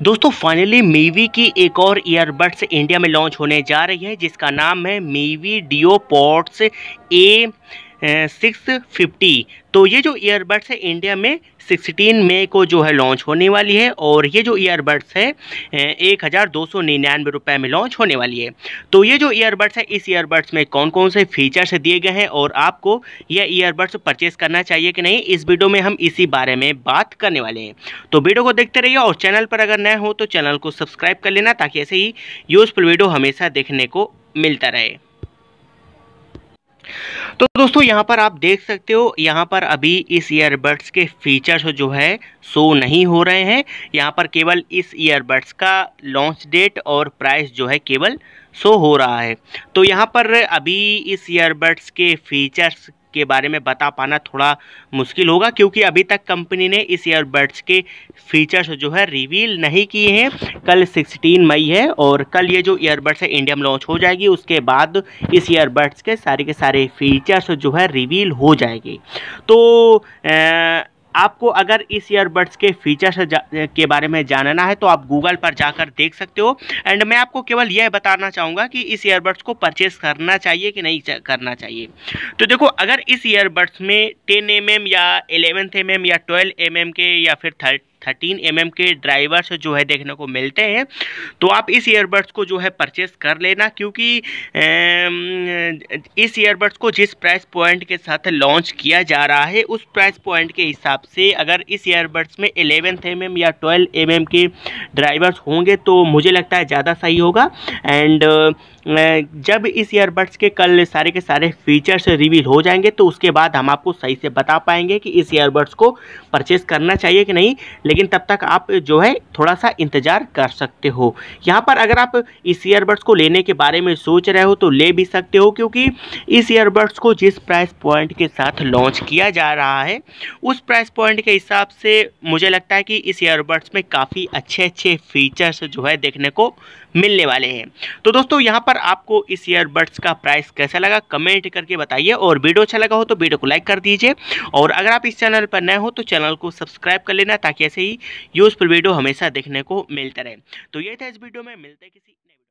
दोस्तों फाइनली मीवी की एक और ईयरबड्स इंडिया में लॉन्च होने जा रही है जिसका नाम है Mivi DuoPods A six fifty तो ये जो ईयरबड्स है इंडिया में सिक्सटीन मई को जो है लॉन्च होने वाली है और ये जो ईयरबड्स है एक हज़ार दो सौ निन्यानवे रुपये में लॉन्च होने वाली है तो ये जो ईयरबड्स है इस ईयरबड्स में कौन कौन से फीचर्स दिए गए हैं और आपको ये ईयरबड्स परचेज करना चाहिए कि नहीं इस वीडियो में हम इसी बारे में बात करने वाले हैं तो वीडियो को देखते रहिए और चैनल पर अगर नए हो तो चैनल को सब्सक्राइब कर लेना ताकि ऐसे ही यूज़फुल वीडियो हमेशा देखने को मिलता रहे तो दोस्तों यहाँ पर आप देख सकते हो यहाँ पर अभी इस ईयरबड्स के फीचर्स जो है शो नहीं हो रहे हैं यहाँ पर केवल इस ईयरबड्स का लॉन्च डेट और प्राइस जो है केवल शो हो रहा है तो यहाँ पर अभी इस ईयरबड्स के फीचर्स के बारे में बता पाना थोड़ा मुश्किल होगा क्योंकि अभी तक कंपनी ने इस ईयरबड्स के फीचर्स जो है रिवील नहीं किए हैं कल 16 मई है और कल ये जो ईयरबड्स है इंडिया में लॉन्च हो जाएगी उसके बाद इस ईयरबड्स के सारे के सारे फीचर्स जो है रिवील हो जाएगी तो आ, आपको अगर इस ईयरबड्स के फीचर्स के बारे में जानना है तो आप गूगल पर जाकर देख सकते हो एंड मैं आपको केवल यह बताना चाहूँगा कि इस ईयरबड्स को परचेस करना चाहिए कि नहीं करना चाहिए तो देखो अगर इस ईयरबड्स में टेन एम mm या एलेवेंथ एम mm या ट्वेल्व एम mm के या फिर थर्ट थर्टीन एम mm के ड्राइवर्स जो है देखने को मिलते हैं तो आप इस ईयरबड्स को जो है परचेस कर लेना क्योंकि इस ईयरबड्स को जिस प्राइस पॉइंट के साथ लॉन्च किया जा रहा है उस प्राइस पॉइंट के हिसाब से अगर इस ईयरबड्स में एलेवेंथ एम या ट्वेल्व एम mm के ड्राइवर्स होंगे तो मुझे लगता है ज़्यादा सही होगा एंड जब इस ईयरबड्स के कल सारे के सारे फीचर्स रिवील हो जाएंगे तो उसके बाद हम आपको सही से बता पाएंगे कि इस ईयरबड्स को परचेज़ करना चाहिए कि नहीं लेकिन तब तक आप जो है थोड़ा सा इंतज़ार कर सकते हो यहाँ पर अगर आप इस ईयरबड्स को लेने के बारे में सोच रहे हो तो ले भी सकते हो क्योंकि इस ईयरबड्स को जिस प्राइस पॉइंट के साथ लॉन्च किया जा रहा है उस प्राइस पॉइंट के हिसाब से मुझे लगता है कि इस ईयरबड्स में काफ़ी अच्छे अच्छे फीचर्स जो है देखने को मिलने वाले हैं तो दोस्तों यहाँ पर आपको इस ईयरबड्स का प्राइस कैसा लगा कमेंट करके बताइए और वीडियो अच्छा लगा हो तो वीडियो को लाइक कर दीजिए और अगर आप इस चैनल पर नए हो तो चैनल को सब्सक्राइब कर लेना ताकि ऐसे ही यूज़फुल वीडियो हमेशा देखने को मिलता रहे तो ये था इस वीडियो में मिलते किसी